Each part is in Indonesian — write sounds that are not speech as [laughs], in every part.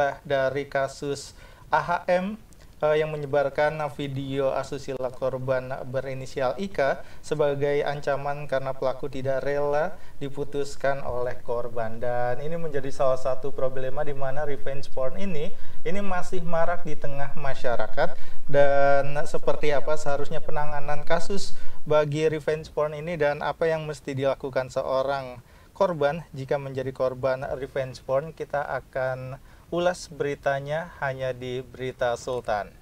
lah dari kasus AHM uh, eh, yang menyebarkan video asusila korban berinisial Ika sebagai ancaman karena pelaku tidak rela diputuskan oleh korban dan ini menjadi salah satu problema di mana revenge porn ini ini masih marak di tengah masyarakat dan seperti apa seharusnya penanganan kasus bagi revenge porn ini dan apa yang mesti dilakukan seorang korban jika menjadi korban revenge porn kita akan ulas beritanya hanya di Berita Sultan.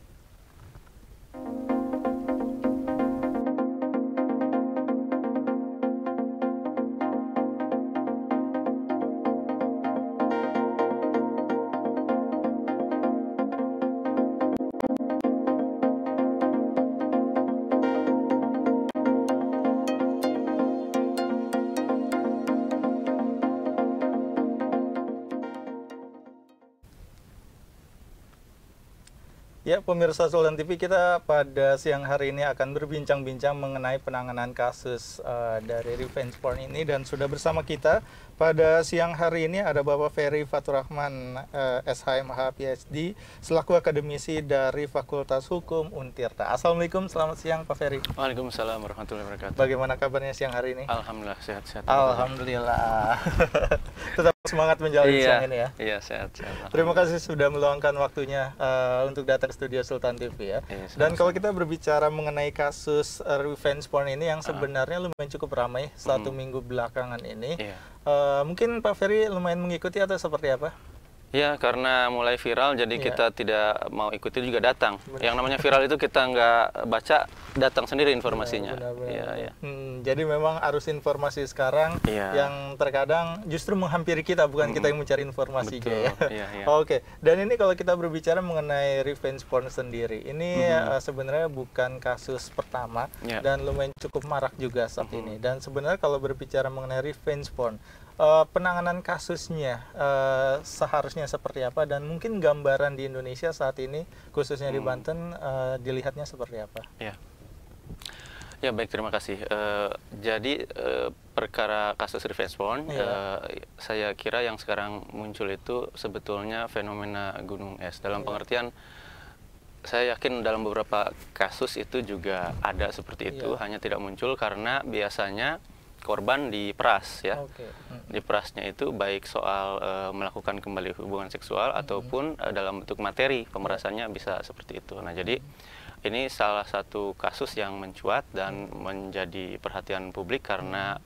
pemirsa Sultan TV, kita pada siang hari ini akan berbincang-bincang mengenai penanganan kasus uh, dari revenge porn ini dan sudah bersama kita pada siang hari ini ada Bapak Ferry Faturrahman uh, eh, SHMH PhD selaku akademisi dari Fakultas Hukum Untirta. Assalamualaikum, selamat siang Pak Ferry. Waalaikumsalam warahmatullahi wabarakatuh. Bagaimana kabarnya siang hari ini? Alhamdulillah sehat-sehat. Alhamdulillah. [laughs] Semangat menjalani iya, siang ini ya. Iya, sehat, sehat. Terima kasih sudah meluangkan waktunya uh, untuk datang studio Sultan TV ya. Iya, Dan kalau kita berbicara mengenai kasus uh, revenge porn ini yang ah. sebenarnya uh. lumayan cukup ramai satu mm. minggu belakangan ini. Iya. Uh, mungkin Pak Ferry lumayan mengikuti atau seperti apa? Ya, karena mulai viral jadi ya. kita tidak mau ikuti juga datang. Benar. Yang namanya viral itu kita nggak baca, datang sendiri iya, informasinya. Benar, benar, benar. Ya, iya. Hmm, jadi memang arus informasi sekarang ya. yang terkadang justru menghampiri kita, bukan hmm. kita yang mencari informasi. Betul. Ya. Ya, ya. [laughs] Oke, dan ini kalau kita berbicara mengenai revenge porn sendiri, ini hmm. Eh, sebenarnya bukan kasus pertama ya. dan lumayan cukup marak juga saat hmm. ini. Dan sebenarnya kalau berbicara mengenai revenge porn, Eh, penanganan kasusnya uh, seharusnya seperti apa dan mungkin gambaran di Indonesia saat ini khususnya di hmm. Banten uh, dilihatnya seperti apa? Ya, ya baik terima kasih. Uh, jadi uh, perkara kasus revenge porn, ya. uh, saya kira yang sekarang muncul itu sebetulnya fenomena gunung es dalam ya. pengertian saya yakin dalam beberapa kasus itu juga ada seperti itu, iya. hanya tidak muncul karena biasanya korban diperas ya. Okay. Hmm. Diperasnya itu baik soal uh, melakukan kembali hubungan seksual -hmm. ataupun uh, dalam bentuk materi pemerasannya bisa seperti itu. Nah, jadi hmm. ini salah satu kasus yang mencuat dan menjadi perhatian publik karena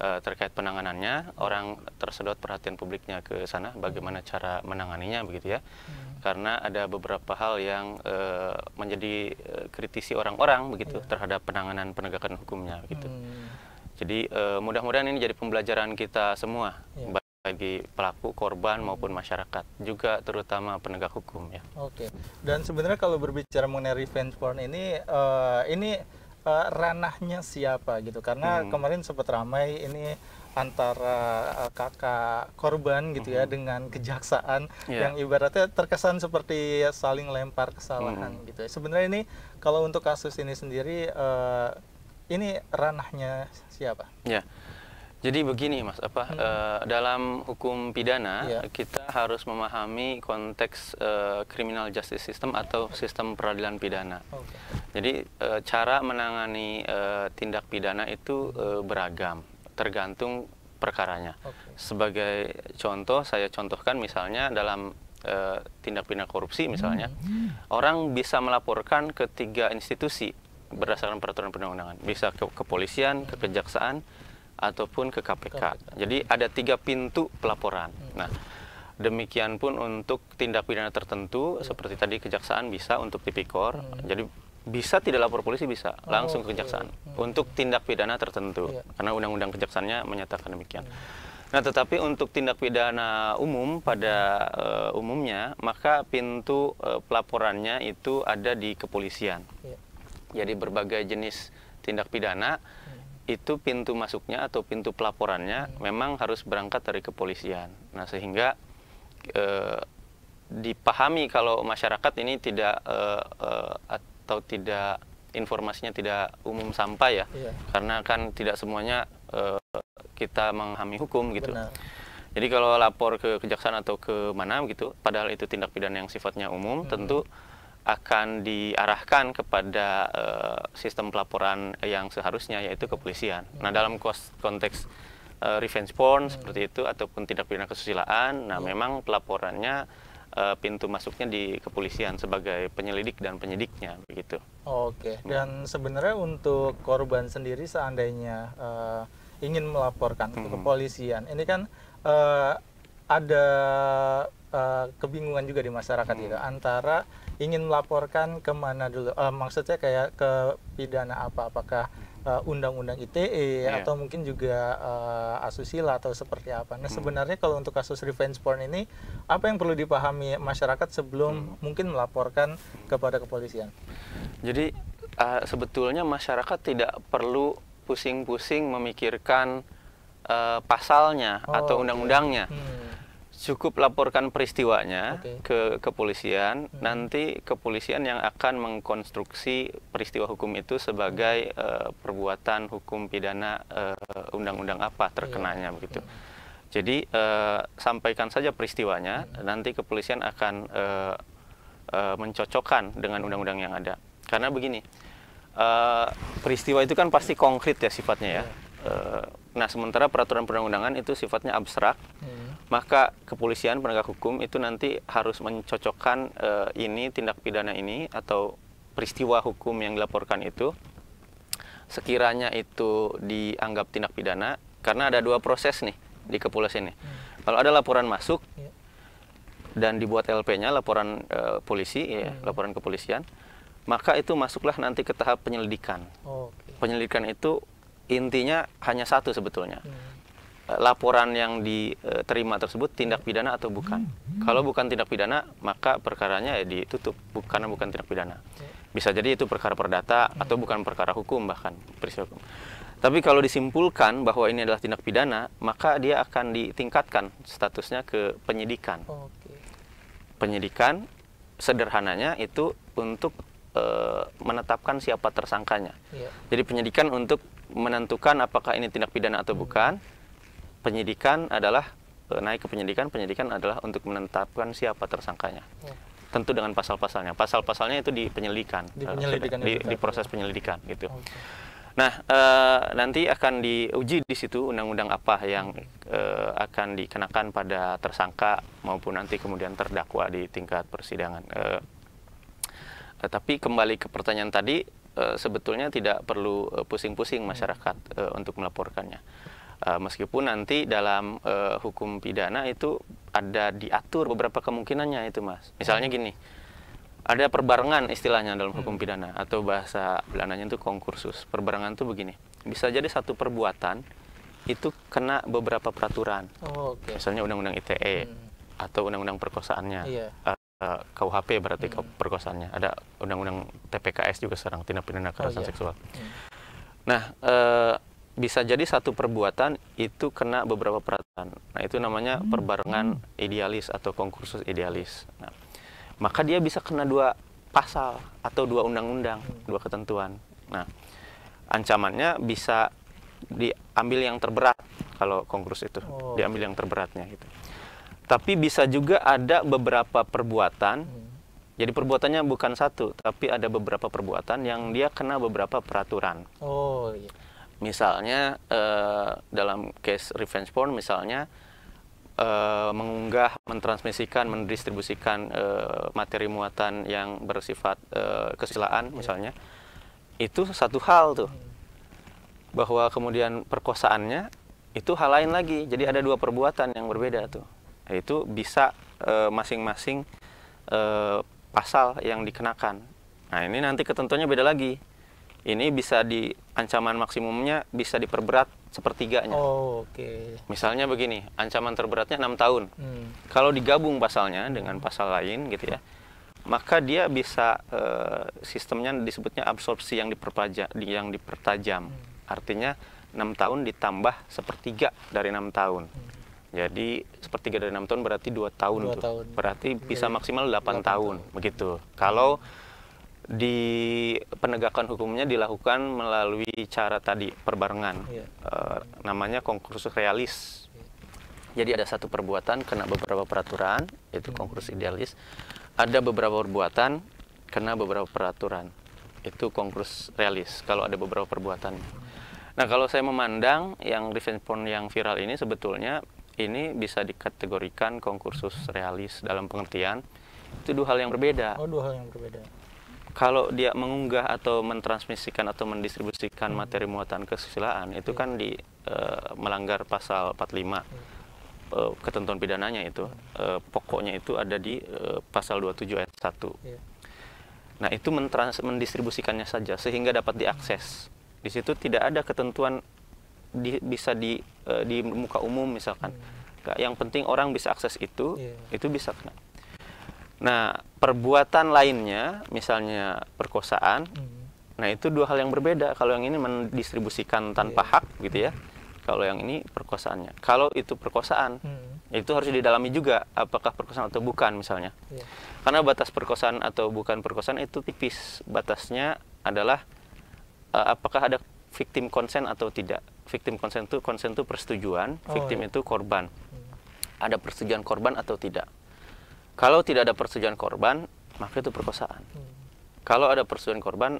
uh, terkait penanganannya orang tersedot perhatian publiknya ke sana bagaimana cara menanganinya begitu ya. Hmm. Karena ada beberapa hal yang e, menjadi kritisi orang-orang begitu yeah. terhadap penanganan penegakan hukumnya gitu. Hmm. Jadi uh, mudah-mudahan ini jadi pembelajaran kita semua ya. bagi pelaku, korban maupun masyarakat juga terutama penegak hukum ya. Oke. Dan sebenarnya kalau berbicara mengenai revenge porn ini uh, ini uh, ranahnya siapa gitu? Karena hmm. kemarin sempat ramai ini antara uh, kakak korban gitu ya mm -hmm. dengan kejaksaan yeah. yang ibaratnya terkesan seperti saling lempar kesalahan mm -hmm. gitu. Sebenarnya ini kalau untuk kasus ini sendiri uh, ini ranahnya siapa? Ya. Jadi begini Mas, apa hmm. e, dalam hukum pidana ya. kita harus memahami konteks e, criminal justice system atau sistem peradilan pidana. Okay. Jadi e, cara menangani e, tindak pidana itu e, beragam, tergantung perkaranya. Okay. Sebagai contoh saya contohkan misalnya dalam e, tindak pidana korupsi misalnya, hmm. orang bisa melaporkan ke tiga institusi berdasarkan peraturan perundang-undangan. Bisa ke kepolisian, ke kejaksaan, ataupun ke KPK. Jadi ada tiga pintu pelaporan. Hmm. Nah, demikian pun untuk tindak pidana tertentu hmm. seperti tadi kejaksaan bisa untuk tipikor. Hmm. Jadi bisa tidak lapor polisi bisa oh, langsung ke iya. kejaksaan untuk tindak pidana tertentu iya. karena undang-undang kejaksaannya menyatakan demikian. Nah, tetapi untuk tindak pidana umum pada uh, umumnya maka pintu uh, pelaporannya itu ada di kepolisian. Yeah jadi berbagai jenis tindak pidana hmm. itu pintu masuknya atau pintu pelaporannya hmm. memang harus berangkat dari kepolisian. Nah, sehingga e, dipahami kalau masyarakat ini tidak e, e, atau tidak informasinya tidak umum sampai ya, iya. karena kan tidak semuanya e, kita menghami hukum gitu. Benar. Jadi kalau lapor ke kejaksaan atau ke mana gitu, padahal itu tindak pidana yang sifatnya umum, hmm. tentu akan diarahkan kepada uh, sistem pelaporan yang seharusnya yaitu kepolisian. Nah dalam konteks uh, revenge porn hmm. seperti itu ataupun tindak pidana kesusilaan, nah ya. memang pelaporannya uh, pintu masuknya di kepolisian sebagai penyelidik dan penyidiknya begitu. Oke. Okay. Hmm. Dan sebenarnya untuk korban sendiri seandainya uh, ingin melaporkan hmm. ke kepolisian, ini kan uh, ada uh, kebingungan juga di masyarakat gitu, hmm. gitu antara ingin melaporkan kemana dulu? Uh, maksudnya kayak ke pidana apa? Apakah eh, undang-undang uh, ITE yeah. atau mungkin juga uh, asusila atau seperti apa? Nah hmm. sebenarnya kalau untuk kasus revenge porn ini apa yang perlu dipahami masyarakat sebelum hmm. mungkin melaporkan kepada kepolisian? Jadi uh, sebetulnya masyarakat tidak perlu pusing-pusing memikirkan uh, pasalnya oh, atau undang-undangnya. Okay. Hmm cukup laporkan peristiwanya okay. ke kepolisian. Hmm. Nanti kepolisian yang akan mengkonstruksi peristiwa hukum itu sebagai hmm. uh, perbuatan hukum pidana eh, undang-undang uh, apa iya. terkenanya yeah. begitu. Hmm. Jadi uh, sampaikan saja peristiwanya. Hmm. Nanti kepolisian akan uh, uh, mencocokkan dengan undang-undang yang ada. Karena begini, uh, peristiwa itu kan pasti konkret ya sifatnya ya. Yeah. Iya. Uh, nah sementara peraturan perundang-undangan itu sifatnya abstrak. Hmm maka kepolisian penegak hukum itu nanti harus mencocokkan e, ini tindak pidana ini atau peristiwa hukum yang dilaporkan itu sekiranya itu dianggap tindak pidana karena ada dua proses nih di kepolisian ini Hmm. Kalau ada laporan masuk ya. dan dibuat LP-nya laporan e, polisi ya, hmm. laporan kepolisian, maka itu masuklah nanti ke tahap penyelidikan. Oh, okay. Penyelidikan itu intinya hanya satu sebetulnya. Hmm laporan yang diterima tersebut tindak pidana atau bukan. Kalau bukan tindak pidana, maka perkaranya ya ditutup karena bukan tindak pidana. Bisa jadi itu perkara perdata atau bukan perkara hukum bahkan peristiwa hukum. Tapi kalau disimpulkan bahwa ini adalah tindak pidana, maka dia akan ditingkatkan statusnya ke penyidikan. Okay. Penyidikan sederhananya itu untuk e, menetapkan siapa tersangkanya. Iya. Jadi penyidikan untuk menentukan apakah ini tindak pidana atau hmm. bukan penyidikan adalah e, naik ke penyidikan, penyidikan adalah untuk menetapkan siapa tersangkanya. Ya. Tentu dengan pasal-pasalnya. Pasal-pasalnya itu di penyelidikan, di, e, penyelidikan uh, di, di proses penyelidikan gitu. Okay. Nah, uh, nanti akan diuji di situ undang-undang apa yang uh, akan dikenakan pada tersangka maupun nanti kemudian terdakwa di tingkat persidangan. Uh, uh, tapi kembali ke pertanyaan tadi, sebetulnya tidak perlu pusing-pusing masyarakat untuk melaporkannya Eh, meskipun nanti dalam uh, hukum pidana itu ada diatur beberapa kemungkinannya itu mas. Misalnya gini, ada perbarengan istilahnya dalam hukum hmm. pidana atau bahasa Belandanya itu konkursus. Perbarengan itu begini, bisa jadi satu perbuatan itu kena beberapa peraturan. Oh, okay. Misalnya undang-undang ITE hmm. atau undang-undang perkosaannya. Yeah. Iya. Eh, KUHP berarti hmm. perkosaannya. Ada undang-undang TPKS juga serang tindak pidana kekerasan oh, yeah. seksual. Hmm. Nah, uh, bisa jadi satu perbuatan itu kena beberapa peraturan. Nah, itu namanya hmm. perbarengan idealis atau konkursus idealis. Nah, maka dia bisa kena dua pasal atau dua undang-undang, hmm. dua ketentuan. Nah, ancamannya bisa diambil yang terberat kalau konkurs itu, oh. diambil yang terberatnya gitu. Tapi bisa juga ada beberapa perbuatan. Hmm. Jadi perbuatannya bukan satu, tapi ada beberapa perbuatan yang dia kena beberapa peraturan. Oh iya Misalnya uh, dalam case revenge porn misalnya uh, mengunggah, mentransmisikan, mendistribusikan uh, materi muatan yang bersifat uh, kesilaan iya. misalnya. Itu satu hal tuh. Hmm. Bahwa kemudian perkosaannya itu hal lain lagi. Jadi ada dua perbuatan yang berbeda tuh. Itu bisa masing-masing uh, uh, pasal yang dikenakan. Nah, ini nanti ketentuannya beda lagi ini bisa di ancaman maksimumnya bisa diperberat sepertiganya. Oh, Oke. Okay. Misalnya begini, ancaman terberatnya enam tahun. Hmm. Kalau digabung pasalnya dengan pasal lain gitu ya, maka dia bisa e, sistemnya disebutnya absorpsi yang diperpajak, yang dipertajam. Hmm. Artinya enam tahun ditambah sepertiga dari enam tahun. Hmm. Jadi sepertiga dari enam tahun berarti dua tahun dua Tahun. Berarti bisa iya, iya. maksimal delapan tahun, tahun begitu. Kalau di penegakan hukumnya dilakukan melalui cara tadi perbarengan ya. uh, namanya konkursus realis ya. jadi ada satu perbuatan kena beberapa peraturan itu hmm. konkursus idealis ada beberapa perbuatan kena beberapa peraturan itu konkursus realis kalau ada beberapa perbuatan nah kalau saya memandang yang revenge porn yang viral ini sebetulnya ini bisa dikategorikan konkursus realis dalam pengertian itu dua hal yang berbeda oh dua hal yang berbeda kalau dia mengunggah atau mentransmisikan atau mendistribusikan hmm. materi muatan kesusilaan itu iya. kan di e, melanggar pasal 45 lima iya. eh, ketentuan pidananya itu e, pokoknya itu ada di e, pasal 27 ayat 1. Yeah. Nah, itu mentrans mendistribusikannya saja sehingga dapat diakses. Hmm. Di situ tidak ada ketentuan di, bisa di e, di muka umum misalkan. Hmm. Yang penting orang bisa akses itu, yeah. itu bisa kena Nah, perbuatan lainnya, misalnya perkosaan, hmm. nah itu dua hal yang berbeda. Kalau yang ini mendistribusikan tanpa yeah. hak, gitu ya. Kalau yang ini perkosaannya. Kalau itu perkosaan, hmm. itu harus didalami juga apakah perkosaan atau bukan, misalnya. Yeah. Karena batas perkosaan atau bukan perkosaan itu tipis. Batasnya adalah uh, apakah ada victim consent atau tidak. Victim consent itu consent itu persetujuan, oh, victim iya. itu korban. Hmm. Ada persetujuan korban atau tidak kalau tidak ada persetujuan korban, maka itu perkosaan. Hmm. Kalau ada persetujuan korban,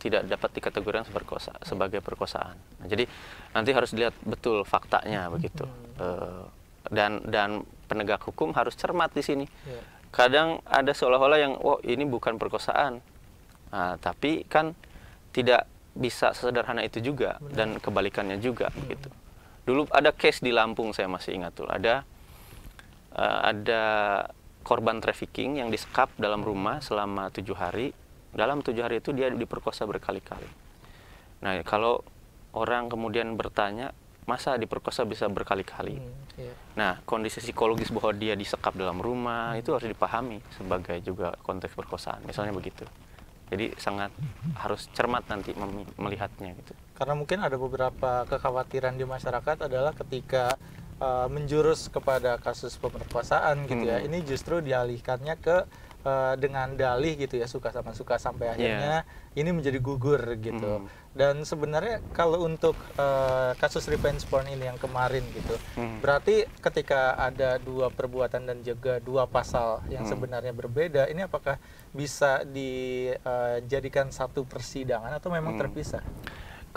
tidak dapat dikategorikan hmm. sebagai perkosaan. Nah, jadi nanti harus dilihat betul faktanya hmm. begitu. Hmm. E, dan dan penegak hukum harus cermat di sini. Yeah. Kadang ada seolah-olah yang, oh, ini bukan perkosaan, nah, tapi kan tidak bisa sesederhana itu juga Benar. dan kebalikannya juga hmm. begitu. Dulu ada case di Lampung saya masih ingat tuh ada uh, ada korban trafficking yang disekap dalam rumah selama tujuh hari. Dalam tujuh hari itu dia diperkosa berkali-kali. Nah, kalau orang kemudian bertanya, masa diperkosa bisa berkali-kali. Hmm, iya. Nah, kondisi psikologis bahwa dia disekap dalam rumah hmm. itu harus dipahami sebagai juga konteks perkosaan, misalnya begitu. Jadi sangat harus cermat nanti melihatnya gitu. Karena mungkin ada beberapa kekhawatiran di masyarakat adalah ketika uh, menjurus kepada kasus pemerkosaan gitu ya. hmm. ya ini justru dialihkannya ke uh, dengan dalih gitu ya suka sama suka sampai iya. akhirnya yeah. ini menjadi gugur gitu hmm. dan sebenarnya kalau untuk uh, kasus revenge porn ini yang kemarin gitu hmm. berarti ketika ada dua perbuatan dan juga dua pasal yang hmm. sebenarnya berbeda ini apakah bisa dijadikan uh, satu persidangan atau memang hmm. terpisah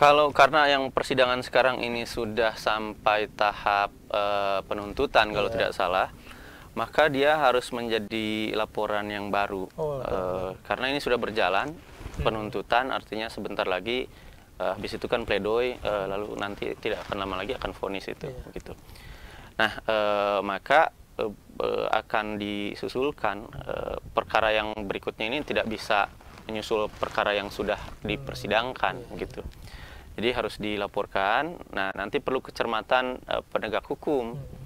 kalau karena yang persidangan sekarang ini sudah sampai tahap uh, penuntutan kalau iya. tidak salah, maka dia harus menjadi laporan yang baru. Oh, uh, karena ini sudah berjalan penuntutan artinya sebentar lagi uh, habis itu kan pledoi uh, lalu nanti tidak akan lama lagi akan vonis itu yeah. gitu. Nah, uh, maka uh, akan disusulkan uh, perkara yang berikutnya ini tidak bisa menyusul perkara yang sudah hmm. dipersidangkan hmm. gitu. Jadi harus dilaporkan. Nah, nanti perlu kecermatan uh, penegak hukum. Hmm.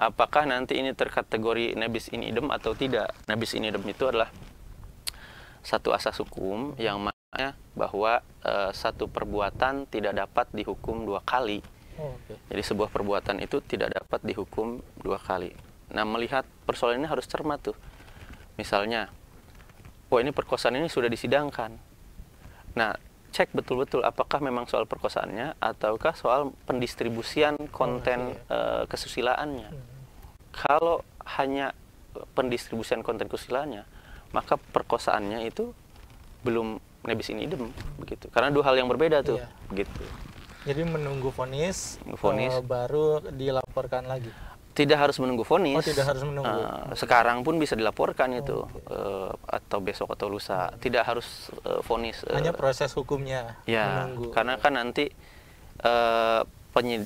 Apakah nanti ini terkategori nabis in idem atau tidak? Nabis in idem itu adalah satu asas hukum yang maknanya bahwa uh, satu perbuatan tidak dapat dihukum dua kali. Oh, okay. Jadi sebuah perbuatan itu tidak dapat dihukum dua kali. Nah, melihat persoalan ini harus cermat tuh. Misalnya, wah ini perkosaan ini sudah disidangkan. Nah, cek betul-betul apakah memang soal perkosaannya ataukah soal pendistribusian oh, konten oh, uh, kesusilaannya. Hmm. Kalau hanya pendistribusian konten kesusilaannya, maka perkosaannya itu belum nebis ini idem begitu. Karena dua hal yang berbeda tuh, iya. begitu. Jadi menunggu vonis, vonis. Uh, baru dilaporkan lagi tidak harus menunggu vonis. Oh, tidak harus menunggu. Uh, sekarang pun bisa dilaporkan oh, itu okay. uh, eh, atau besok atau lusa. Tidak harus eh, vonis. Uh, Hanya proses hukumnya. Ya, menunggu. karena kan nanti uh,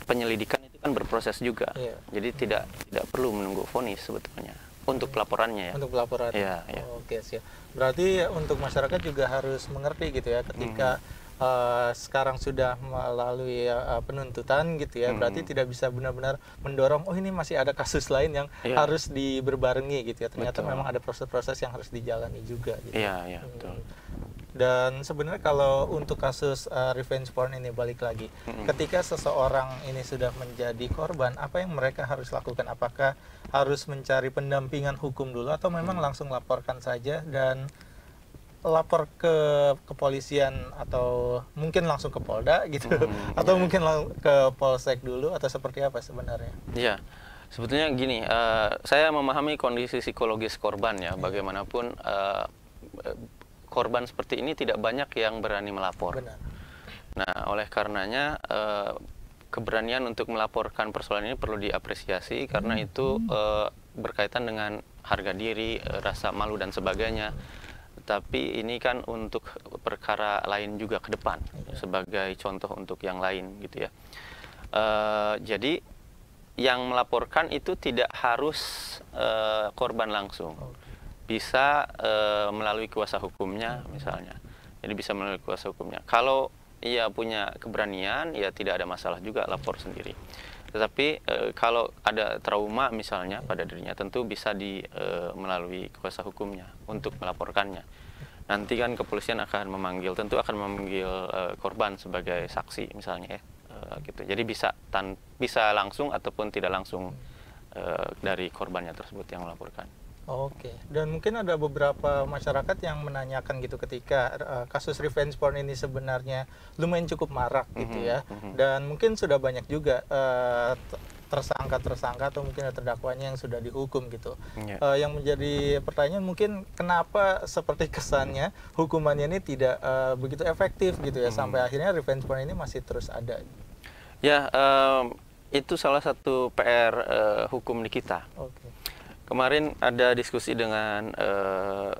penyelidikan itu kan berproses juga. Yeah. Jadi tidak tidak perlu menunggu vonis sebetulnya untuk pelaporannya ya. Untuk pelaporan. Ya, ya. Oh, oke okay, siap. Berarti ya untuk masyarakat juga harus mengerti gitu ya ketika. -hmm uh, sekarang sudah melalui uh, penuntutan gitu ya, hmm. berarti tidak bisa benar-benar mendorong oh ini masih ada kasus lain yang yeah. harus diberbarengi gitu ya. Ternyata betul. memang ada proses-proses yang harus dijalani juga gitu. Iya, yeah, iya, hmm. Dan sebenarnya kalau untuk kasus uh, revenge porn ini balik lagi, hmm. ketika seseorang ini sudah menjadi korban, apa yang mereka harus lakukan? Apakah harus mencari pendampingan hukum dulu atau memang hmm. langsung laporkan saja dan lapor ke kepolisian atau mungkin langsung ke Polda gitu hmm, [laughs] atau yeah. mungkin ke Polsek dulu atau seperti apa sebenarnya? Iya. Yeah. Sebetulnya gini, uh, saya memahami kondisi psikologis korban ya, bagaimanapun uh, korban seperti ini tidak banyak yang berani melapor. Benar. Nah, oleh karenanya uh, keberanian untuk melaporkan persoalan ini perlu diapresiasi karena hmm. itu uh, berkaitan dengan harga diri, rasa malu dan sebagainya tapi ini kan untuk perkara lain juga ke depan sebagai contoh untuk yang lain gitu ya. e, jadi yang melaporkan itu tidak harus e, korban langsung, bisa e, melalui kuasa hukumnya misalnya. Jadi bisa melalui kuasa hukumnya. Kalau ia punya keberanian, ya tidak ada masalah juga lapor sendiri. Tetapi e, kalau ada trauma misalnya pada dirinya tentu bisa di e, melalui kuasa hukumnya untuk melaporkannya. Nanti kan kepolisian akan memanggil, tentu akan memanggil e, korban sebagai saksi misalnya ya. E, gitu. Jadi bisa tan bisa langsung ataupun tidak langsung e, dari korbannya tersebut yang melaporkan. Oke, dan mungkin ada beberapa masyarakat yang menanyakan gitu ketika uh, kasus revenge porn ini sebenarnya lumayan cukup marak gitu mm -hmm. ya, mm -hmm. dan mungkin sudah banyak juga uh, tersangka-tersangka atau mungkin terdakwanya yang sudah dihukum gitu. Yeah. Iya. Uh, yang menjadi pertanyaan mungkin kenapa seperti kesannya hukumannya ini tidak uh, begitu efektif gitu ya mm. sampai akhirnya revenge porn ini masih terus ada. Ya, um, itu salah satu PR uh, hukum di kita. Okay. Kemarin ada diskusi dengan uh,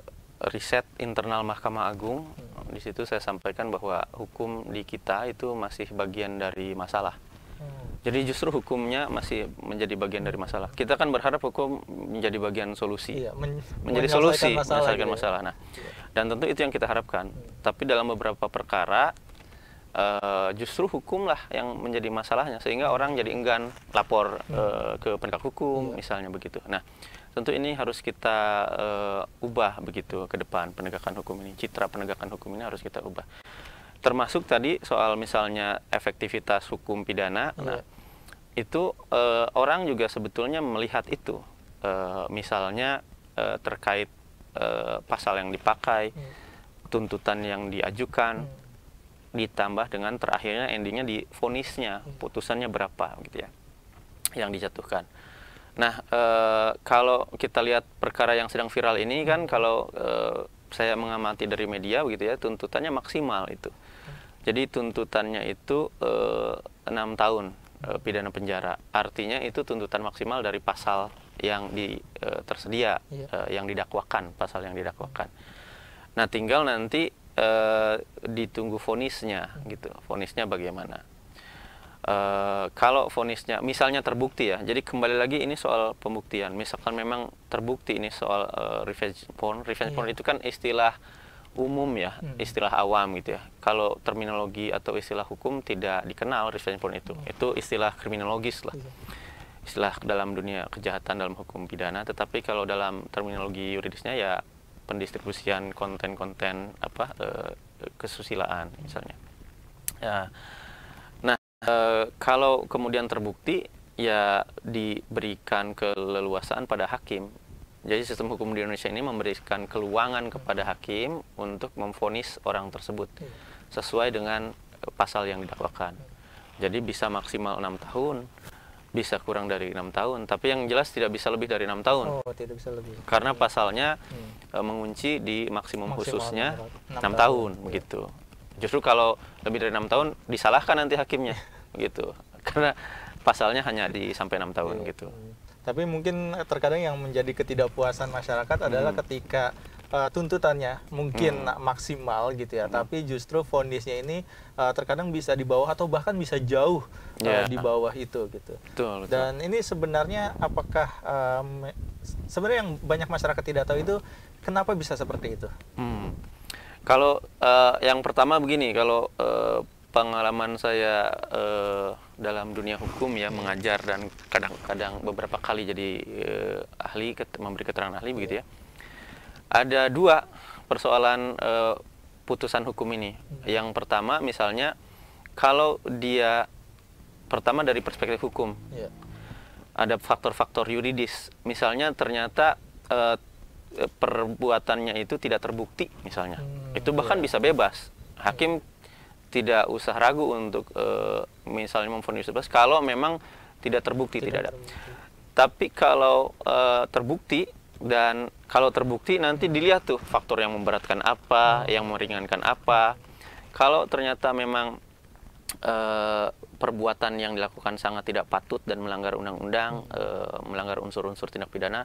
riset internal Mahkamah Agung. Hmm. Di situ saya sampaikan bahwa hukum di kita itu masih bagian dari masalah. Hmm. Jadi justru hukumnya masih menjadi bagian dari masalah. Kita kan berharap hukum menjadi bagian solusi, iya, men menjadi solusi masalah, gitu menyelesaikan gitu. masalah. Nah, iya. dan tentu itu yang kita harapkan. Hmm. Tapi dalam beberapa perkara uh, justru hukumlah yang menjadi masalahnya sehingga orang jadi enggan lapor hmm. uh, ke penegak hukum, iya. misalnya begitu. Nah, Tentu ini harus kita uh, ubah begitu ke depan penegakan hukum ini. Citra penegakan hukum ini harus kita ubah. Termasuk tadi soal misalnya efektivitas hukum pidana. ya. Nah, iya. itu uh, orang juga sebetulnya melihat itu. Uh, misalnya uh, terkait uh, pasal yang dipakai, ya. tuntutan yang diajukan. ya. ditambah dengan terakhirnya endingnya di fonisnya iya. putusannya berapa gitu ya yang dijatuhkan Nah, e, kalau kita lihat perkara yang sedang viral ini kan kalau e, saya mengamati dari media begitu ya, tuntutannya maksimal itu. Jadi tuntutannya itu eh, enam tahun e, pidana penjara. Artinya itu tuntutan maksimal dari pasal yang di e, tersedia iya. e, yang didakwakan, pasal yang didakwakan. Nah, tinggal nanti e, ditunggu fonisnya gitu. fonisnya bagaimana? Eh, kalau vonisnya misalnya terbukti ya jadi kembali lagi ini soal pembuktian misalkan memang terbukti ini soal uh, revenge porn revenge yeah. porn itu kan istilah umum ya hmm. istilah awam gitu ya kalau terminologi atau istilah hukum tidak dikenal revenge porn itu hmm. itu istilah kriminologis lah yeah. istilah dalam dunia kejahatan dalam hukum pidana tetapi kalau dalam terminologi yuridisnya ya pendistribusian konten-konten apa uh, kesusilaan misalnya ya Uh, kalau kemudian terbukti, ya diberikan keleluasaan pada hakim. Jadi sistem hukum di Indonesia ini memberikan keluangan kepada hakim untuk memfonis orang tersebut iya. sesuai dengan pasal yang didakwakan. Jadi bisa maksimal enam tahun, bisa kurang dari enam tahun, tapi yang jelas tidak bisa lebih dari enam tahun. Oh, tidak bisa lebih. Karena iya. pasalnya hmm. Eh, mengunci di maksimum, maksimum khususnya enam tahun, tahun begitu. Justru kalau lebih dari enam tahun disalahkan nanti hakimnya. [laughs] gitu karena pasalnya hanya di sampai enam tahun iya. gitu tapi mungkin terkadang yang menjadi ketidakpuasan masyarakat adalah hmm. ketika uh, tuntutannya mungkin hmm. maksimal gitu ya, hmm. tapi justru fondisnya ini uh, terkadang bisa di bawah atau bahkan bisa jauh yeah. uh, iya. di bawah itu gitu. Betul, betul. Dan ini sebenarnya apakah um, sebenarnya yang banyak masyarakat tidak tahu itu kenapa bisa seperti itu? Hmm. Kalau uh, yang pertama begini, kalau uh, pengalaman saya uh, dalam dunia hukum ya iya. mengajar dan kadang-kadang beberapa kali jadi uh, ahli ket, memberi keterangan ahli begitu ya ada dua persoalan uh, putusan hukum ini hmm. yang pertama misalnya kalau dia pertama dari perspektif hukum yeah. ada faktor-faktor yuridis misalnya ternyata uh, perbuatannya itu tidak terbukti misalnya hmm, itu bahkan yeah. bisa bebas hakim tidak usah ragu untuk uh, misalnya memfonis bebas kalau memang tidak terbukti tidak, tidak ada. Terbukti. Tapi kalau uh, terbukti dan kalau terbukti nanti dilihat tuh faktor yang memberatkan apa, hmm. yang meringankan apa. Kalau ternyata memang uh, perbuatan yang dilakukan sangat tidak patut dan melanggar undang-undang, hmm. uh, melanggar unsur-unsur tindak pidana,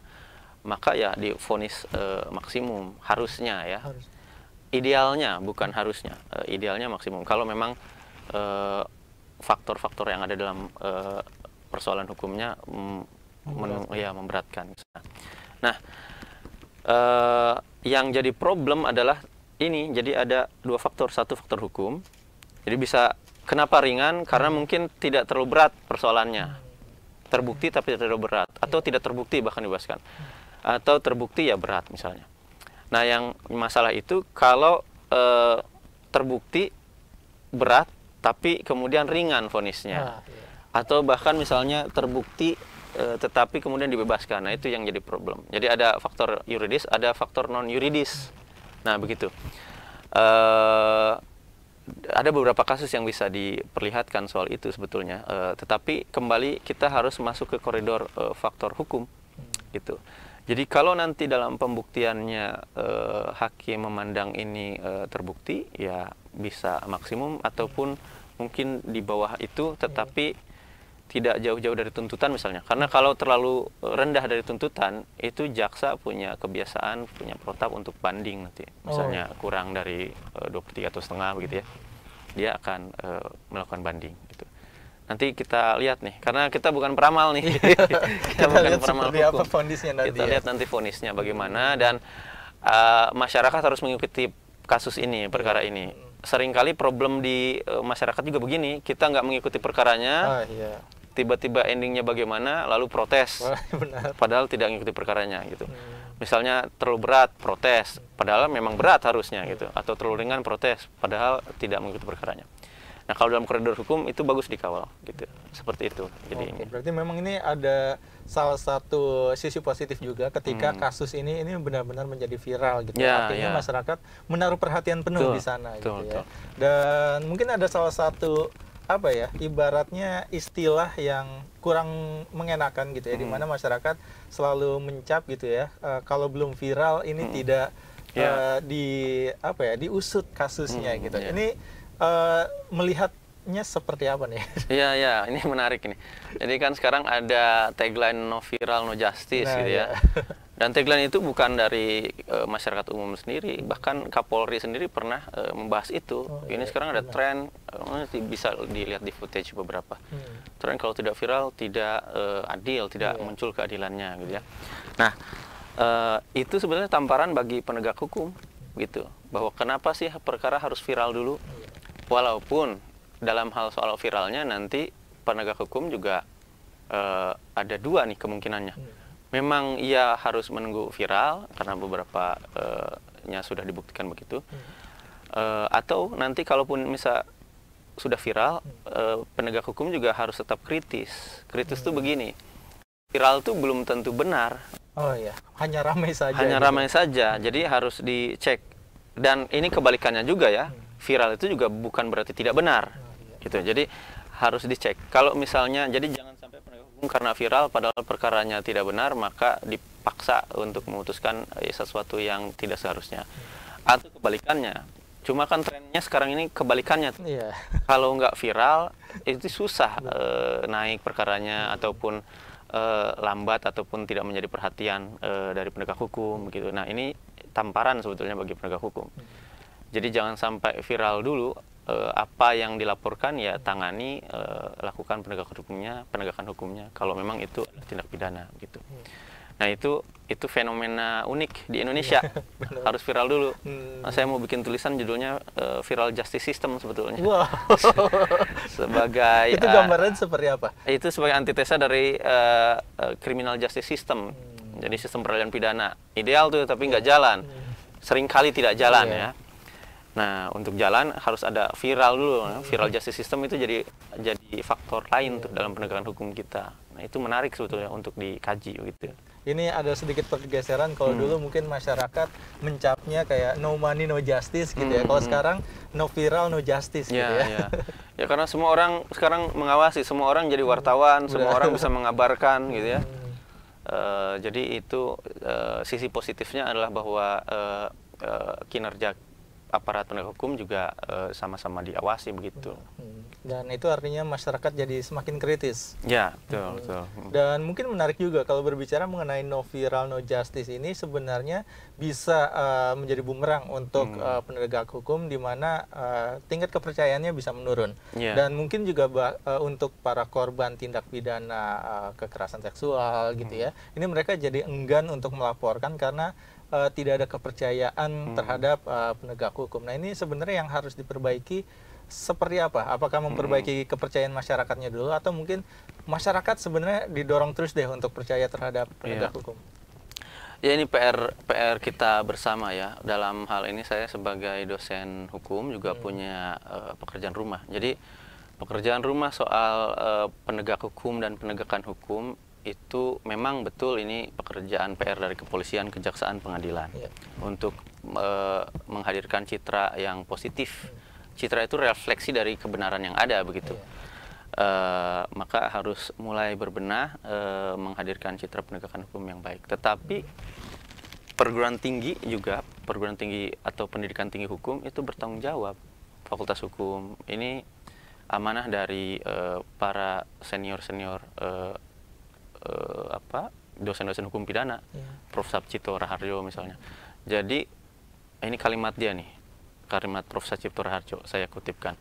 maka ya difonis uh, maksimum harusnya ya. Harus idealnya bukan harusnya uh, idealnya maksimum kalau memang eh, faktor-faktor uh, yang ada dalam uh, persoalan hukumnya mm, memberatkan. ya memberatkan nah uh, yang jadi problem adalah ini jadi ada dua faktor satu faktor hukum jadi bisa kenapa ringan karena hmm. mungkin tidak terlalu berat persoalannya terbukti tapi tidak terlalu berat atau iya. tidak terbukti bahkan dibebaskan hmm. atau terbukti ya berat misalnya Nah, yang masalah itu kalau e, terbukti berat tapi kemudian ringan vonisnya. Nah, iya. Atau bahkan misalnya terbukti e, tetapi kemudian dibebaskan. Nah, itu yang jadi problem. Jadi ada faktor yuridis, ada faktor non yuridis. Nah, begitu. E, ada beberapa kasus yang bisa diperlihatkan soal itu sebetulnya. E, tetapi kembali kita harus masuk ke koridor e, faktor hukum. Hmm. Gitu. Jadi kalau nanti dalam pembuktiannya eh, hakim memandang ini eh, terbukti, ya bisa maksimum ataupun mungkin di bawah itu, tetapi tidak jauh-jauh dari tuntutan misalnya. Karena kalau terlalu rendah dari tuntutan, itu jaksa punya kebiasaan, punya protap untuk banding nanti. Misalnya oh. Iya. kurang dari eh, 23 atau setengah begitu ya, dia akan eh, melakukan banding. Gitu. Nanti kita lihat nih, karena kita bukan peramal nih. [laughs] kita, kita bukan lihat peramal hukum. apa fonisnya nanti. Kita ya. lihat nanti fonisnya bagaimana dan uh, masyarakat harus mengikuti kasus ini, perkara ini. Hmm. Seringkali problem di uh, masyarakat juga begini, kita nggak mengikuti perkaranya. Ah, iya tiba-tiba endingnya bagaimana lalu protes [laughs] Benar. padahal tidak mengikuti perkaranya gitu hmm. misalnya terlalu berat protes padahal memang berat harusnya gitu hmm. atau terlalu ringan protes padahal tidak mengikuti perkaranya Nah kalau dalam koridor hukum itu bagus dikawal gitu, seperti itu. Jadi Oke, berarti memang ini ada salah satu sisi positif juga ketika hmm. kasus ini ini benar-benar menjadi viral gitu. Ya, Artinya ya. masyarakat menaruh perhatian penuh tuh, di sana tuh, gitu ya. Tuh. Dan mungkin ada salah satu apa ya ibaratnya istilah yang kurang mengenakan gitu ya hmm. dimana masyarakat selalu mencap gitu ya uh, kalau belum viral ini hmm. tidak yeah. Ya. uh, di apa ya diusut kasusnya hmm, gitu yeah. ini uh, melihatnya seperti apa nih? [laughs] Iya ya ini menarik ini. Jadi kan sekarang ada tagline no viral no justice nah, gitu ya. ya. [laughs] Dan tagline itu bukan dari e, masyarakat umum sendiri, bahkan Kapolri sendiri pernah e, membahas itu. Oh, iya, Ini iya, sekarang ada iya. tren, e, bisa dilihat di footage beberapa. Hmm. Tren kalau tidak viral, tidak e, adil, tidak yeah. muncul keadilannya, gitu ya. Nah, e, itu sebenarnya tamparan bagi penegak hukum, gitu. Bahwa kenapa sih perkara harus viral dulu? Iya walaupun dalam hal soal viralnya nanti penegak hukum juga uh, ada dua nih kemungkinannya. Iya. Memang ia harus menunggu viral karena beberapa uh, nya sudah dibuktikan begitu. Uh, atau nanti kalaupun misal sudah viral, uh, penegak hukum juga harus tetap kritis. Kritis hmm. tuh begini. Viral tuh belum tentu benar. Oh iya, hanya ramai saja. Hanya gitu. ramai saja. Jadi harus dicek. Dan ini kebalikannya juga ya viral itu juga bukan berarti tidak benar gitu jadi harus dicek kalau misalnya jadi jangan sampai penegak hukum karena viral padahal perkaranya tidak benar maka dipaksa untuk memutuskan eh, sesuatu yang tidak seharusnya atau kebalikannya cuma kan trennya sekarang ini kebalikannya yeah. kalau nggak viral itu susah iya. eh, naik perkaranya ataupun eh, lambat ataupun tidak menjadi perhatian eh, dari penegak hukum gitu nah ini tamparan sebetulnya bagi penegak hukum jadi jangan sampai viral dulu eh, apa yang dilaporkan ya tangani eh, lakukan penegakan hukumnya, penegakan hukumnya kalau memang itu tindak pidana gitu. Hmm. Nah, itu itu fenomena unik di Indonesia. [laughs] Harus viral dulu. Hmm. Nah, saya mau bikin tulisan judulnya eh, Viral Justice System sebetulnya. Wow. [laughs] sebagai Itu gambaran uh, seperti apa? Itu sebagai antitesa dari uh, criminal justice system. Hmm. Jadi sistem peradilan pidana. Ideal tuh tapi nggak hmm. jalan. Hmm. kali tidak jalan yeah. ya Nah, untuk jalan harus ada viral dulu. Nah, hmm. viral justice system itu jadi jadi faktor lain tuh dalam penegakan hukum kita. Nah, itu menarik sebetulnya untuk dikaji gitu. Ini ada sedikit pergeseran kalau hmm. dulu mungkin masyarakat mencapnya kayak no money no justice gitu ya. Hmm, kalau hmm. sekarang no viral no justice ya, gitu ya. ya. Ya. [laughs] ya karena semua orang sekarang mengawasi, semua orang jadi wartawan, hmm. semua orang bisa [laughs] mengabarkan gitu ya. Hmm. Uh, jadi itu uh, sisi positifnya adalah bahwa uh, uh, kinerja aparat penegak hukum juga eh, sama-sama uh, diawasi begitu. Hmm. Dan itu artinya masyarakat jadi semakin kritis. Ya, betul, hmm. betul. Hmm. Dan mungkin menarik juga kalau berbicara mengenai no viral no justice ini sebenarnya bisa uh, menjadi bumerang untuk hmm. uh, penegak hukum di mana uh, tingkat kepercayaannya bisa menurun. Yeah. Dan mungkin juga uh, untuk para korban tindak pidana uh, kekerasan seksual gitu hmm. ya. Ini mereka jadi enggan untuk melaporkan karena uh, tidak ada kepercayaan hmm. terhadap uh, penegak hukum. Nah ini sebenarnya yang harus diperbaiki seperti apa? Apakah memperbaiki hmm. kepercayaan masyarakatnya dulu atau mungkin masyarakat sebenarnya didorong terus deh untuk percaya terhadap penegak yeah. hukum? Ya ini PR PR kita bersama ya. Dalam hal ini saya sebagai dosen hukum juga hmm. punya uh, pekerjaan rumah. Jadi pekerjaan rumah soal uh, penegak hukum dan penegakan hukum itu memang betul ini pekerjaan PR dari kepolisian, kejaksaan, pengadilan yeah. untuk e, menghadirkan citra yang positif. Citra itu refleksi dari kebenaran yang ada begitu. Yeah. E, maka harus mulai berbenah e, menghadirkan citra penegakan hukum yang baik. Tetapi perguruan tinggi juga perguruan tinggi atau pendidikan tinggi hukum itu bertanggung jawab. Fakultas Hukum ini amanah dari e, para senior-senior uh, e, -senior, uh, apa dosen-dosen hukum pidana, yeah. Prof. Sabcito Raharjo misalnya. Jadi ini kalimat dia nih, kalimat Prof. Sabcito Raharjo saya kutipkan.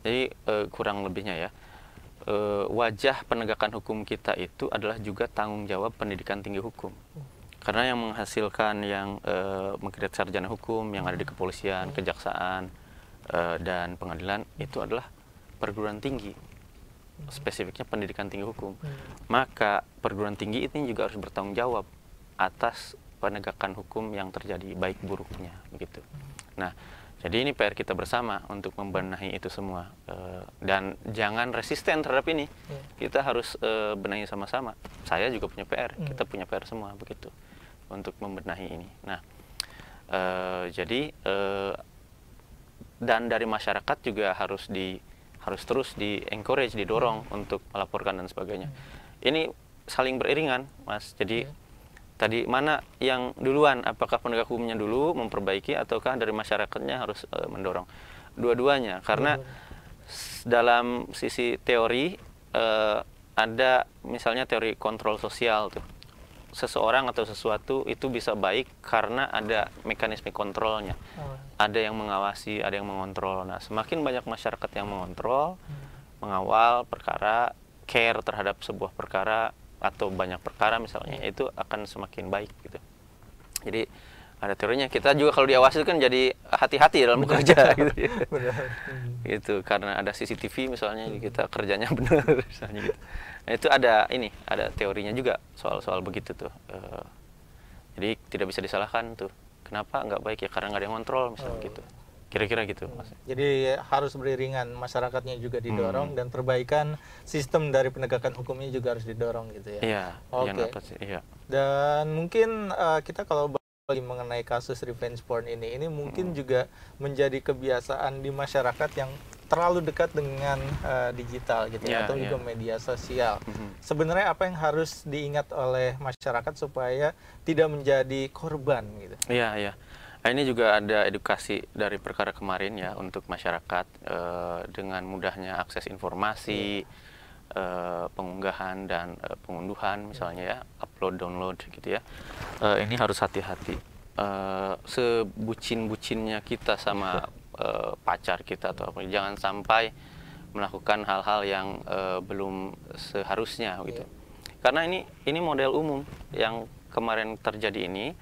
Jadi uh, kurang lebihnya ya, eh, wajah penegakan hukum kita itu adalah juga tanggung jawab pendidikan tinggi hukum. Karena yang menghasilkan yang uh, mengkredit sarjana hukum yang ada di kepolisian, iya. kejaksaan, uh, dan pengadilan itu adalah perguruan tinggi spesifiknya pendidikan tinggi hukum. Hmm. Maka perguruan tinggi ini juga harus bertanggung jawab atas penegakan hukum yang terjadi baik buruknya begitu. Hmm. Nah, jadi ini PR kita bersama untuk membenahi itu semua e, dan jangan resisten terhadap ini. Ya. Kita harus e, benahi sama-sama. Saya juga punya PR, hmm. kita punya PR semua begitu untuk membenahi ini. Nah, e, jadi e, dan dari masyarakat juga harus di harus terus di encourage, didorong hmm. untuk melaporkan dan sebagainya. Hmm. Ini saling beriringan, Mas. Jadi hmm. tadi mana yang duluan? Apakah penegak hukumnya dulu memperbaiki ataukah dari masyarakatnya harus uh, mendorong? Dua-duanya karena hmm. dalam sisi teori uh, ada misalnya teori kontrol sosial tuh seseorang atau sesuatu itu bisa baik karena ada mekanisme kontrolnya. Oh. Ada yang mengawasi, ada yang mengontrol. Nah, semakin banyak masyarakat yang mengontrol, hmm. mengawal perkara, care terhadap sebuah perkara atau banyak perkara misalnya, hmm. itu akan semakin baik gitu. Jadi ada teorinya kita juga kalau diawasi itu kan jadi hati-hati dalam bekerja [laughs] gitu hmm. gitu karena ada CCTV misalnya hmm. kita kerjanya [laughs] benar misalnya gitu Nah, itu ada ini ada teorinya juga soal soal begitu tuh uh, jadi tidak bisa disalahkan tuh kenapa nggak baik ya karena nggak ada yang kontrol misalnya oh. gitu kira-kira gitu mas jadi ya, harus beriringan masyarakatnya juga didorong hmm. dan perbaikan sistem dari penegakan hukumnya juga harus didorong gitu ya iya oke okay. iya. dan mungkin uh, kita kalau mengenai kasus revenge porn ini ini mungkin hmm. juga menjadi kebiasaan di masyarakat yang terlalu dekat dengan uh, digital gitu yeah, ya, atau yeah. juga ya. media sosial. Mm -hmm. Sebenarnya apa yang harus diingat oleh masyarakat supaya tidak menjadi korban gitu? Iya yeah, iya. Yeah. Nah, ini juga ada edukasi dari perkara kemarin ya untuk masyarakat uh, dengan mudahnya akses informasi, yeah. Iya. uh, pengunggahan dan uh, pengunduhan misalnya ya upload download gitu ya. Uh, ini harus hati-hati. Uh, sebucin-bucinnya kita sama iya. Eh, pacar kita atau apa jangan sampai melakukan hal-hal yang uh, belum seharusnya iya. gitu karena ini ini model umum yang kemarin terjadi ini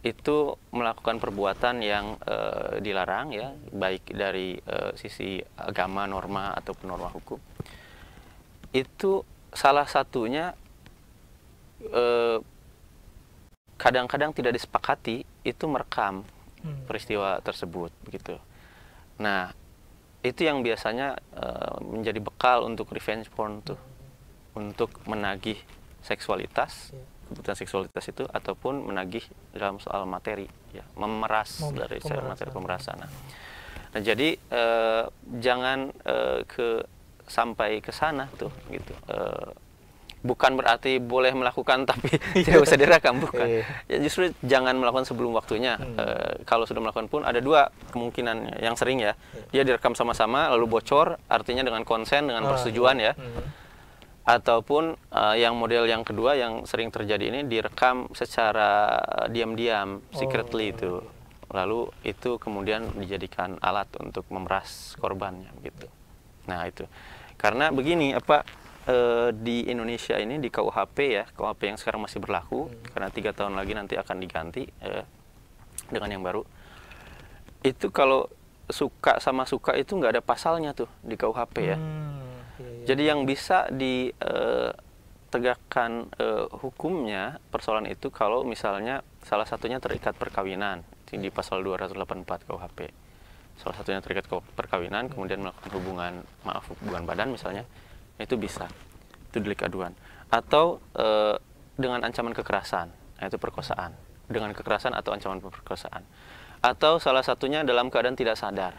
itu melakukan perbuatan yang uh, dilarang ya baik dari uh, sisi agama norma atau norma hukum itu salah satunya kadang-kadang tidak disepakati itu merekam hmm. peristiwa tersebut begitu. Nah itu yang biasanya uh, menjadi bekal untuk revenge porn tuh, hmm. untuk menagih seksualitas, yeah. kebutuhan seksualitas itu ataupun menagih dalam soal materi, ya memeras Mem dari pemerasan. materi pemerasan. Nah, nah jadi uh, jangan uh, ke sampai ke sana tuh gitu. Uh, bukan berarti boleh melakukan [laughs] tapi iya. tidak usah direkam bukan iya. ya justru jangan melakukan sebelum waktunya hmm. e, kalau sudah melakukan pun ada dua kemungkinan yang sering ya iya. dia direkam sama-sama lalu bocor artinya dengan konsen dengan oh, persetujuan ya hmm. ataupun e, yang model yang kedua yang sering terjadi ini direkam secara diam-diam oh. secretly itu lalu itu kemudian dijadikan alat untuk memeras korbannya gitu nah itu karena begini apa uh, di Indonesia ini di KUHP ya KUHP yang sekarang masih berlaku hmm. karena tiga tahun lagi nanti akan diganti uh, dengan yang baru itu kalau suka sama suka itu nggak ada pasalnya tuh di KUHP ya hmm, iya, iya. jadi yang bisa ditegakkan eh, uh, hukumnya persoalan itu kalau misalnya salah satunya terikat perkawinan di pasal 284 KUHP salah satunya terikat perkawinan kemudian melakukan hubungan maaf hubungan badan misalnya itu bisa itu delik aduan atau e, dengan ancaman kekerasan yaitu nah, perkosaan dengan kekerasan atau ancaman perkosaan atau salah satunya dalam keadaan tidak sadar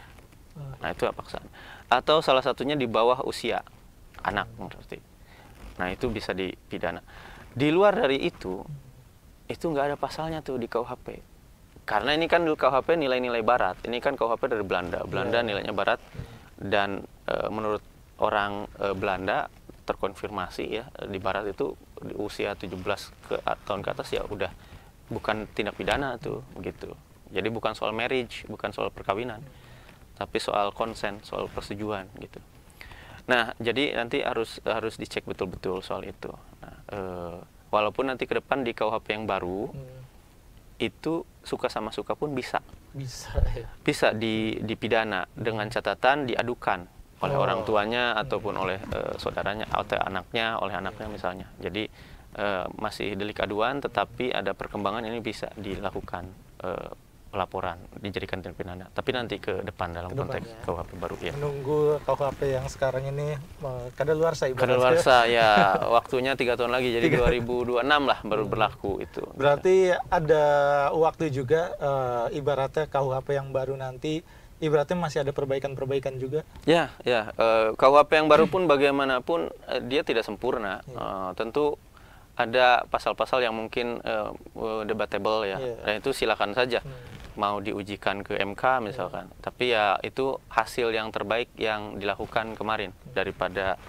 nah itu paksaan atau salah satunya di bawah usia anak berarti hmm. nah itu bisa dipidana di luar dari itu itu nggak ada pasalnya tuh di KUHP karena ini kan di KUHP nilai-nilai barat ini kan KUHP dari Belanda Belanda iya. nilainya barat dan e, menurut orang e, Belanda terkonfirmasi ya eh, di barat itu di usia 17 ke tahun ke atas ya udah bukan tindak pidana tuh begitu. Jadi bukan soal marriage, bukan soal perkawinan, tapi soal konsen, soal persetujuan gitu. Nah, jadi nanti harus harus dicek betul-betul soal itu. Nah, e, walaupun nanti ke depan di KUHP yang baru hmm. itu suka sama suka pun bisa. Bisa. Ya. Bisa di dipidana dengan catatan diadukan oleh oh. orang tuanya ataupun oleh uh, saudaranya atau anaknya oleh anaknya misalnya jadi uh, masih delik aduan tetapi ada perkembangan ini bisa dilakukan uh, pelaporan dijadikan tindak pidana tapi nanti ke depan dalam Kedepan konteks ya. KUHP baru ya menunggu KUHP yang sekarang ini saya kada luar ya waktunya tiga tahun lagi jadi 2026 lah baru hmm. berlaku itu berarti ada waktu juga uh, ibaratnya KUHP yang baru nanti ibaratnya masih ada perbaikan-perbaikan juga. Ya, ya. Uh, eh, KUHP yang baru pun bagaimanapun uh, dia tidak sempurna. Ya. Uh, tentu ada pasal-pasal yang mungkin uh, debatable ya. ya. Dan nah, itu silakan saja hmm. mau diujikan ke MK misalkan. Ya. Tapi ya itu hasil yang terbaik yang dilakukan kemarin daripada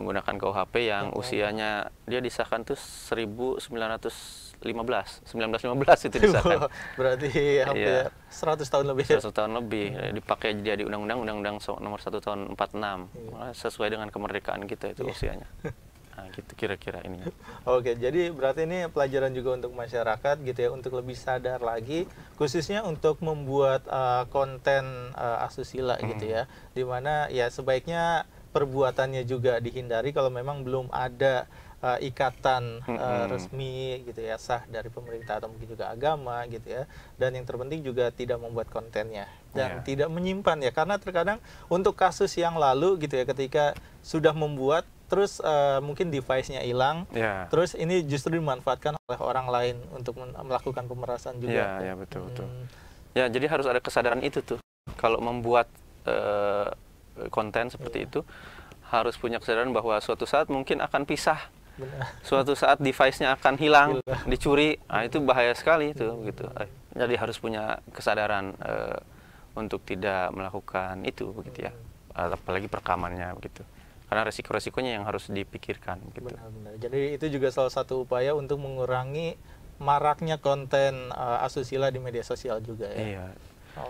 menggunakan KUHP yang usianya dia disahkan tuh 1915 1915 itu disahkan. Berarti iya. hampir ya. 100 tahun lebih. 100 tahun lebih hmm. dipakai jadi undang-undang undang-undang nomor 1 tahun 46 yeah. Iya. sesuai dengan kemerdekaan kita gitu itu yeah. usianya. [laughs] Nah, gitu kira-kira ini Oke, jadi berarti ini pelajaran juga untuk masyarakat gitu ya untuk lebih sadar lagi khususnya untuk membuat uh, konten uh, asusila gitu hmm. gitu ya. Dimana ya sebaiknya perbuatannya juga dihindari kalau memang belum ada uh, ikatan uh, resmi gitu ya sah dari pemerintah atau mungkin juga agama gitu ya dan yang terpenting juga tidak membuat kontennya dan yeah. tidak menyimpan ya karena terkadang untuk kasus yang lalu gitu ya ketika sudah membuat terus uh, mungkin device-nya hilang yeah. terus ini justru dimanfaatkan oleh orang lain untuk melakukan pemerasan juga ya yeah, yeah, betul hmm. betul ya jadi harus ada kesadaran itu tuh kalau membuat konten seperti yeah. itu harus punya kesadaran bahwa suatu saat mungkin akan pisah Benar. suatu saat device-nya akan hilang Gila. dicuri nah, itu bahaya sekali itu Gila. gitu eh, jadi harus punya kesadaran uh, untuk tidak melakukan itu begitu ya iya. eh, apalagi perekamannya begitu karena resiko-resikonya yang harus dipikirkan gitu. Benar-benar. Jadi itu juga salah satu upaya untuk mengurangi maraknya konten uh, asusila di media sosial juga ya. Iya. Oh.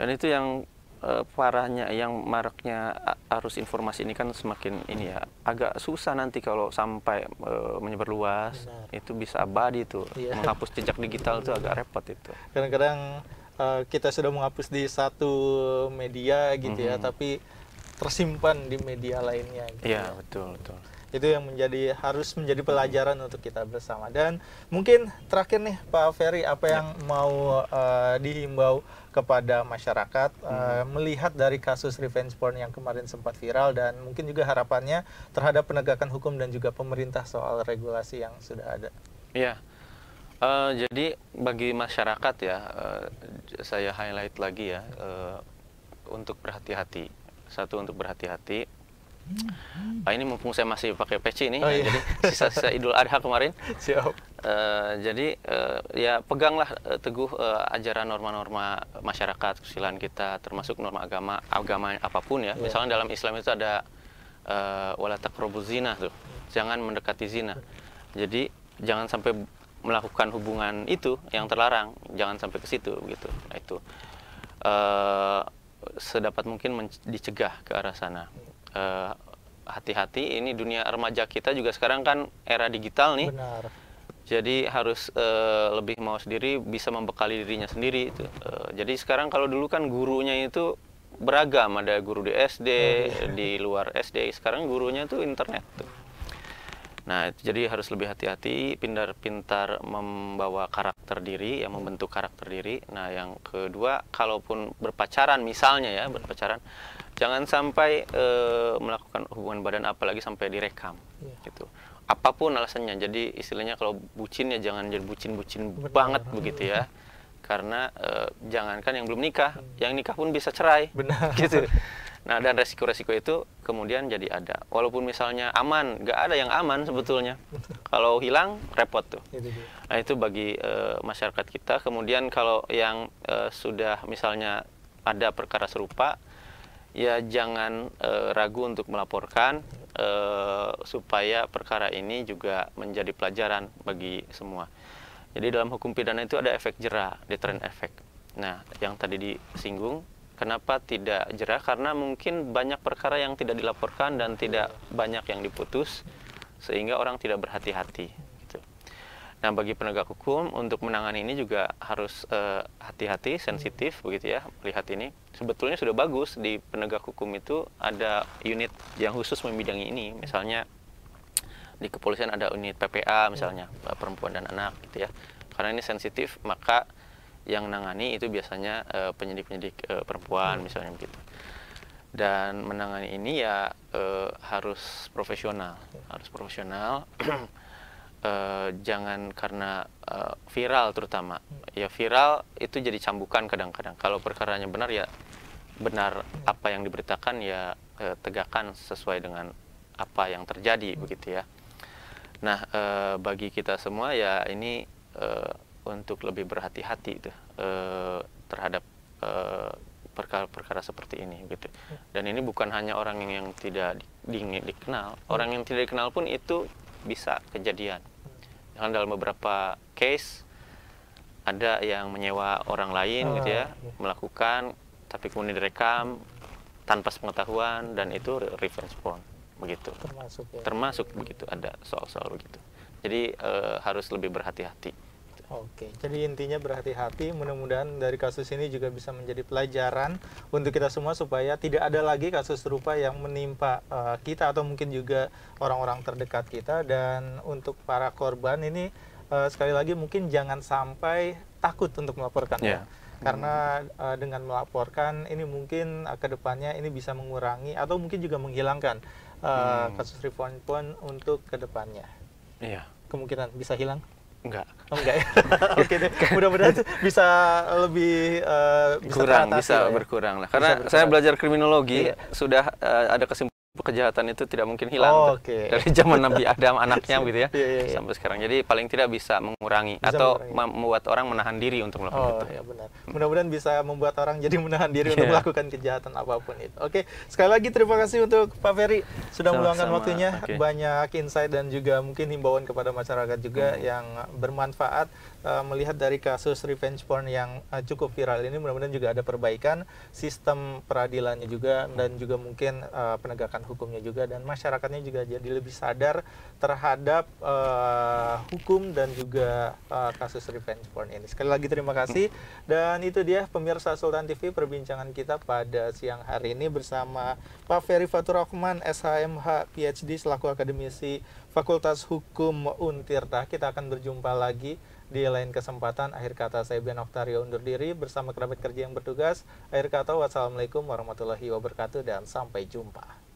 Dan itu yang uh, eh, parahnya yang maraknya arus informasi ini kan semakin ini ya agak susah nanti kalau sampai uh, eh, menyebar luas Benar. itu bisa abadi tuh yeah. menghapus jejak digital tuh agak repot itu kadang-kadang uh, kita sudah menghapus di satu media gitu -hmm. ya tapi tersimpan di media lainnya gitu. ya. betul betul itu yang menjadi harus menjadi pelajaran untuk kita bersama dan mungkin terakhir nih Pak Ferry apa yang ya. mau uh, dihimbau kepada masyarakat eh, hmm. uh, melihat dari kasus revenge porn yang kemarin sempat viral dan mungkin juga harapannya terhadap penegakan hukum dan juga pemerintah soal regulasi yang sudah ada. Ya, Uh, jadi bagi masyarakat ya uh, saya highlight lagi ya uh, untuk berhati-hati. Satu untuk berhati-hati Hmm. Ah ini mumpung saya masih pakai peci ini, oh, iya. jadi sisa-sisa Idul Adha kemarin. [laughs] Siap. Uh, jadi uh, ya peganglah uh, teguh uh, ajaran norma-norma masyarakat kesusilaan kita, termasuk norma agama agama apapun ya. Yeah. Misalnya dalam Islam itu ada uh, wala zina tuh, jangan mendekati zina. Jadi jangan sampai melakukan hubungan itu yang terlarang, jangan sampai ke situ gitu. Nah, itu uh, sedapat mungkin dicegah ke arah sana. Eh, hati-hati ini dunia remaja kita juga sekarang kan era digital nih. Benar. Jadi harus uh, lebih mau sendiri bisa membekali dirinya sendiri itu. Uh, jadi sekarang kalau dulu kan gurunya itu beragam ada guru di SD, iya. di luar SD. Sekarang gurunya tuh internet tuh. Nah, jadi harus lebih hati-hati, pintar-pintar membawa karakter diri, yang membentuk karakter diri. Nah, yang kedua, kalaupun berpacaran misalnya ya, berpacaran Jangan sampai e, melakukan hubungan badan apalagi sampai direkam. Yeah. Gitu. Apapun alasannya. Jadi istilahnya kalau bucin ya jangan jadi bucin-bucin banget begitu ya. Karena e, jangankan yang belum nikah, hmm. yang nikah pun bisa cerai. Benar. [laughs] Gitu. [laughs] Nah, dan resiko-resiko itu kemudian jadi ada. Walaupun misalnya aman, nggak ada yang aman sebetulnya. [laughs] Kalau hilang repot tuh. Nah, itu bagi e, masyarakat kita. Kemudian kalau yang e, sudah misalnya ada perkara serupa ya jangan e, ragu untuk melaporkan e, supaya perkara ini juga menjadi pelajaran bagi semua. Jadi dalam hukum pidana itu ada efek jerah, deterrent efek. Nah, yang tadi disinggung, kenapa tidak jerah? Karena mungkin banyak perkara yang tidak dilaporkan dan tidak banyak yang diputus sehingga orang tidak berhati-hati. Nah, bagi penegak hukum untuk menangani ini juga harus eh, hati-hati, uh, sensitif begitu ya, melihat ini. Sebetulnya sudah bagus di penegak hukum itu ada unit yang khusus membidangi ini. Misalnya di kepolisian ada unit PPA misalnya, eh, perempuan dan anak gitu ya. Karena ini sensitif, maka yang menangani itu biasanya eh, penyidik-penyidik uh, uh, perempuan hmm. misalnya begitu. Dan menangani ini ya harus profesional, harus profesional [clears throat] Eh, jangan karena uh, viral terutama ya viral itu jadi cambukan kadang-kadang kalau perkaranya benar ya benar apa yang diberitakan ya uh, tegakkan sesuai dengan apa yang terjadi hmm. begitu ya nah uh, bagi kita semua ya ini uh, untuk lebih berhati-hati itu uh, terhadap uh, perkara-perkara seperti ini gitu hmm. dan ini bukan hanya orang yang, yang tidak di, di, dikenal hmm. orang yang tidak dikenal pun itu bisa kejadian karena dalam beberapa case ada yang menyewa orang lain ah, gitu ya, ah, iya. melakukan tapi kemudian direkam tanpa sepengetahuan dan itu revenge porn begitu. Termasuk ya. Termasuk begitu ada soal-soal begitu. Jadi e, harus lebih berhati-hati. Oke, jadi intinya berhati-hati. Mudah-mudahan dari kasus ini juga bisa menjadi pelajaran untuk kita semua supaya tidak ada lagi kasus serupa yang menimpa uh, kita atau mungkin juga orang-orang terdekat kita. Dan untuk para korban ini uh, sekali lagi mungkin jangan sampai takut untuk melaporkan. Yeah. Ya karena uh, dengan melaporkan ini mungkin uh, kedepannya ini bisa mengurangi atau mungkin juga menghilangkan uh, hmm. kasus refund pun untuk kedepannya. Iya. Kemungkinan bisa hilang. Enggak. Oh, enggak ya. [laughs] Oke deh. Mudah-mudahan bisa lebih uh, bisa kurang bisa ya. berkurang lah. Karena berkurang. saya belajar kriminologi iya. sudah uh, ada kesimpulan kejahatan itu tidak mungkin hilang oh, okay. dari zaman Nabi Adam [laughs] anaknya gitu ya yeah, yeah, yeah. sampai sekarang. Jadi paling tidak bisa mengurangi bisa atau mengurangi. membuat orang menahan diri untuk melakukan oh, itu. ya benar. Mudah-mudahan bisa membuat orang jadi menahan diri yeah. untuk melakukan kejahatan apapun itu. Oke, okay. sekali lagi terima kasih untuk Pak Ferry sudah meluangkan waktunya okay. banyak insight dan juga mungkin himbauan kepada masyarakat juga hmm. yang bermanfaat eh, melihat dari kasus revenge porn yang eh, cukup viral ini mudah-mudahan juga ada perbaikan sistem peradilannya juga dan juga mungkin eh, penegakan penegakan hukumnya juga dan masyarakatnya juga jadi lebih sadar terhadap uh, hukum dan juga uh, kasus revenge porn ini. Sekali lagi terima kasih dan itu dia pemirsa Sultan TV perbincangan kita pada siang hari ini bersama Pak Ferry Fatur SHMH PhD selaku akademisi Fakultas Hukum Untirta. Kita akan berjumpa lagi di lain kesempatan. Akhir kata saya Bian Oktario undur diri bersama kerabat kerja yang bertugas. Akhir kata wassalamualaikum warahmatullahi wabarakatuh dan sampai jumpa.